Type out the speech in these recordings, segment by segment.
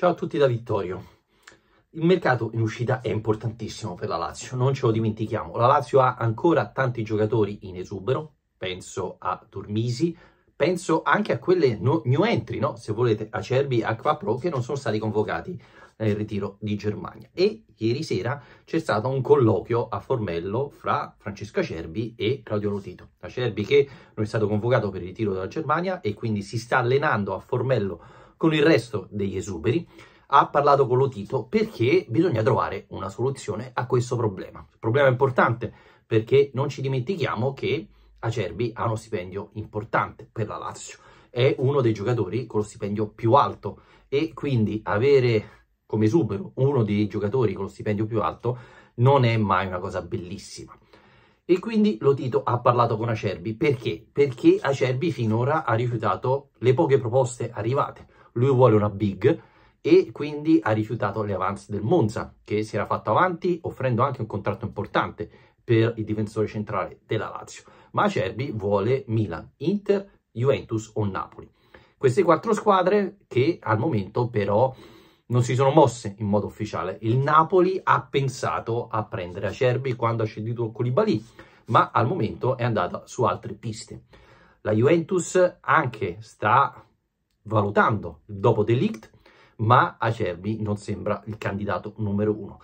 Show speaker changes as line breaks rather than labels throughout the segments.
Ciao a tutti da Vittorio. Il mercato in uscita è importantissimo per la Lazio, non ce lo dimentichiamo. La Lazio ha ancora tanti giocatori in esubero, penso a Turmisi, penso anche a quelle no, new entry, no? se volete, Acerbi e Acquapro, che non sono stati convocati nel ritiro di Germania. E ieri sera c'è stato un colloquio a Formello fra Francesco Acerbi e Claudio Lotito. Acerbi che non è stato convocato per il ritiro dalla Germania e quindi si sta allenando a Formello con il resto degli esuberi, ha parlato con Lotito perché bisogna trovare una soluzione a questo problema. problema importante perché non ci dimentichiamo che Acerbi ha uno stipendio importante per la Lazio, è uno dei giocatori con lo stipendio più alto e quindi avere come esubero uno dei giocatori con lo stipendio più alto non è mai una cosa bellissima. E quindi Lotito ha parlato con Acerbi perché? Perché Acerbi finora ha rifiutato le poche proposte arrivate lui vuole una big e quindi ha rifiutato le avance del Monza, che si era fatto avanti offrendo anche un contratto importante per il difensore centrale della Lazio. Ma Acerbi vuole Milan, Inter, Juventus o Napoli. Queste quattro squadre che al momento però non si sono mosse in modo ufficiale. Il Napoli ha pensato a prendere Acerbi quando ha scegliuto Colibali, ma al momento è andata su altre piste. La Juventus anche sta valutando dopo De ma Acerbi non sembra il candidato numero uno.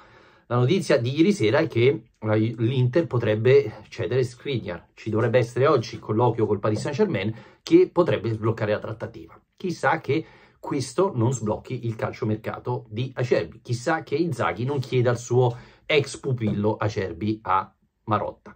La notizia di ieri sera è che eh, l'Inter potrebbe cedere Skriniar. Ci dovrebbe essere oggi il colloquio col Paris Saint-Germain che potrebbe sbloccare la trattativa. Chissà che questo non sblocchi il calciomercato di Acerbi. Chissà che Inzaghi non chieda al suo ex pupillo Acerbi a Marotta.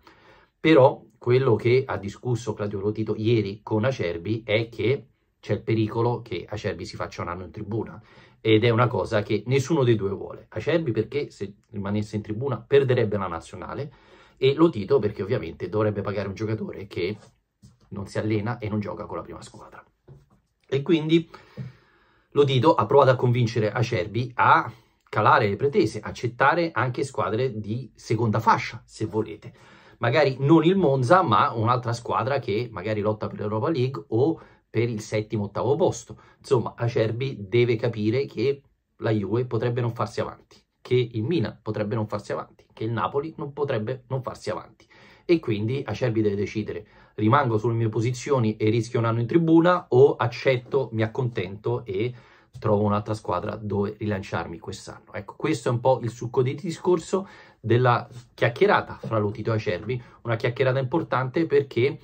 Però quello che ha discusso Claudio Rotito ieri con Acerbi è che c'è il pericolo che Acerbi si faccia un anno in tribuna ed è una cosa che nessuno dei due vuole. Acerbi perché se rimanesse in tribuna perderebbe la nazionale e Lotito perché ovviamente dovrebbe pagare un giocatore che non si allena e non gioca con la prima squadra. E quindi Lotito ha provato a convincere Acerbi a calare le pretese, accettare anche squadre di seconda fascia, se volete. Magari non il Monza, ma un'altra squadra che magari lotta per l'Europa League o per il settimo, ottavo posto. Insomma, Acerbi deve capire che la Juve potrebbe non farsi avanti, che il Milan potrebbe non farsi avanti, che il Napoli non potrebbe non farsi avanti. E quindi Acerbi deve decidere, rimango sulle mie posizioni e rischio un anno in tribuna o accetto, mi accontento e trovo un'altra squadra dove rilanciarmi quest'anno. Ecco, questo è un po' il succo di discorso della chiacchierata fra Lotito e Acerbi, una chiacchierata importante perché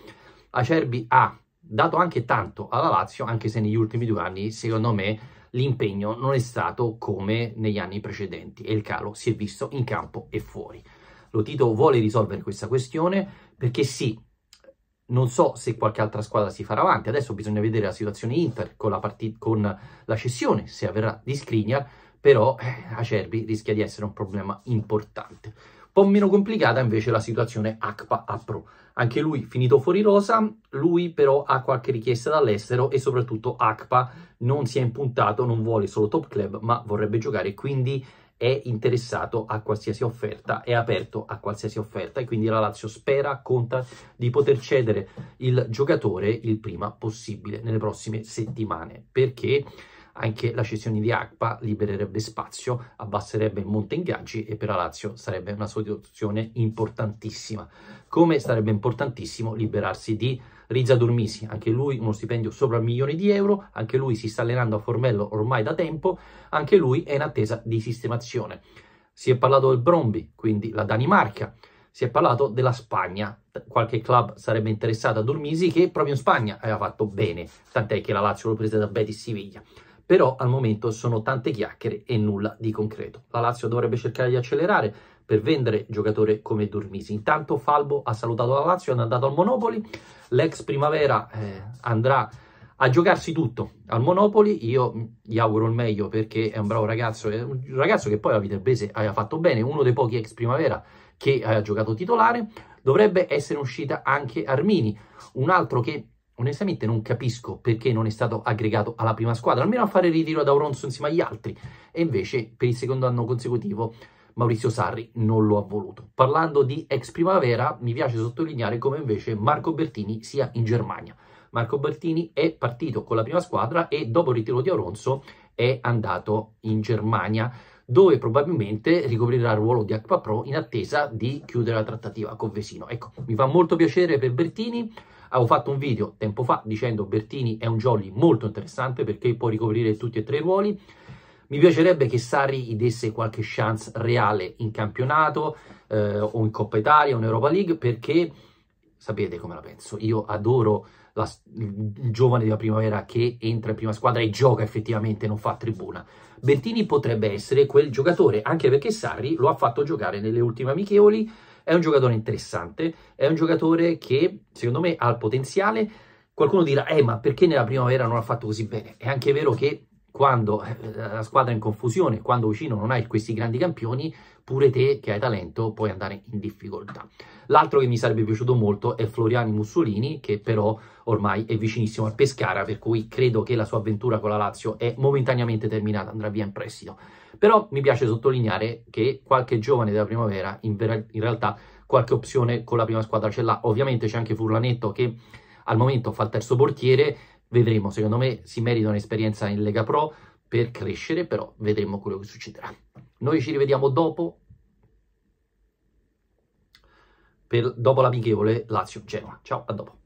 Acerbi ha dato anche tanto alla Lazio, anche se negli ultimi due anni, secondo me, l'impegno non è stato come negli anni precedenti e il calo si è visto in campo e fuori. Lo Tito vuole risolvere questa questione perché sì, non so se qualche altra squadra si farà avanti, adesso bisogna vedere la situazione Inter con la, con la cessione, se avverrà di Skriniar, però eh, Acerbi rischia di essere un problema importante po' meno complicata invece la situazione ACPA a Pro. Anche lui finito fuori rosa, lui però ha qualche richiesta dall'estero e soprattutto ACPA non si è impuntato, non vuole solo top club ma vorrebbe giocare, quindi è interessato a qualsiasi offerta, è aperto a qualsiasi offerta e quindi la Lazio spera, conta di poter cedere il giocatore il prima possibile nelle prossime settimane perché anche la cessione di ACPA libererebbe spazio, abbasserebbe il monte ingaggi e per la Lazio sarebbe una soluzione importantissima. Come sarebbe importantissimo liberarsi di Rizza Dormisi, anche lui uno stipendio sopra il milione di euro, anche lui si sta allenando a Formello ormai da tempo, anche lui è in attesa di sistemazione. Si è parlato del Bromby, quindi la Danimarca, si è parlato della Spagna, qualche club sarebbe interessato a Dormisi che proprio in Spagna aveva fatto bene, tant'è che la Lazio l'ho presa da Betis Siviglia però al momento sono tante chiacchiere e nulla di concreto. La Lazio dovrebbe cercare di accelerare per vendere giocatore come Dormisi. Intanto Falbo ha salutato la Lazio, è andato al Monopoli, l'ex Primavera eh, andrà a giocarsi tutto al Monopoli. Io gli auguro il meglio perché è un bravo ragazzo, è un ragazzo che poi a Viterbese aveva fatto bene, uno dei pochi ex primavera che ha giocato titolare. Dovrebbe essere uscita anche Armini, un altro che onestamente non capisco perché non è stato aggregato alla prima squadra, almeno a fare ritiro ad Auronzo insieme agli altri. E invece per il secondo anno consecutivo Maurizio Sarri non lo ha voluto. Parlando di ex primavera, mi piace sottolineare come invece Marco Bertini sia in Germania. Marco Bertini è partito con la prima squadra e dopo il ritiro di Auronzo è andato in Germania dove probabilmente ricoprirà il ruolo di Acqua Pro in attesa di chiudere la trattativa con Vesino. Ecco, mi fa molto piacere per Bertini, Avevo fatto un video tempo fa dicendo Bertini è un jolly molto interessante perché può ricoprire tutti e tre i ruoli. Mi piacerebbe che Sarri gli desse qualche chance reale in campionato eh, o in Coppa Italia o in Europa League perché sapete come la penso, io adoro la, il giovane della primavera che entra in prima squadra e gioca effettivamente, non fa tribuna. Bertini potrebbe essere quel giocatore, anche perché Sarri lo ha fatto giocare nelle ultime amichevoli, è un giocatore interessante, è un giocatore che secondo me ha il potenziale. Qualcuno dirà, eh ma perché nella primavera non ha fatto così bene? È anche vero che quando eh, la squadra è in confusione, quando vicino non hai questi grandi campioni, pure te che hai talento puoi andare in difficoltà. L'altro che mi sarebbe piaciuto molto è Floriani Mussolini, che però ormai è vicinissimo al Pescara, per cui credo che la sua avventura con la Lazio è momentaneamente terminata, andrà via in prestito. Però mi piace sottolineare che qualche giovane della primavera in, in realtà qualche opzione con la prima squadra ce l'ha. Ovviamente c'è anche Furlanetto che al momento fa il terzo portiere, Vedremo, secondo me si merita un'esperienza in Lega Pro per crescere, però vedremo quello che succederà. Noi ci rivediamo dopo, per, dopo l'amichevole Lazio-Genoa. Ciao, a dopo.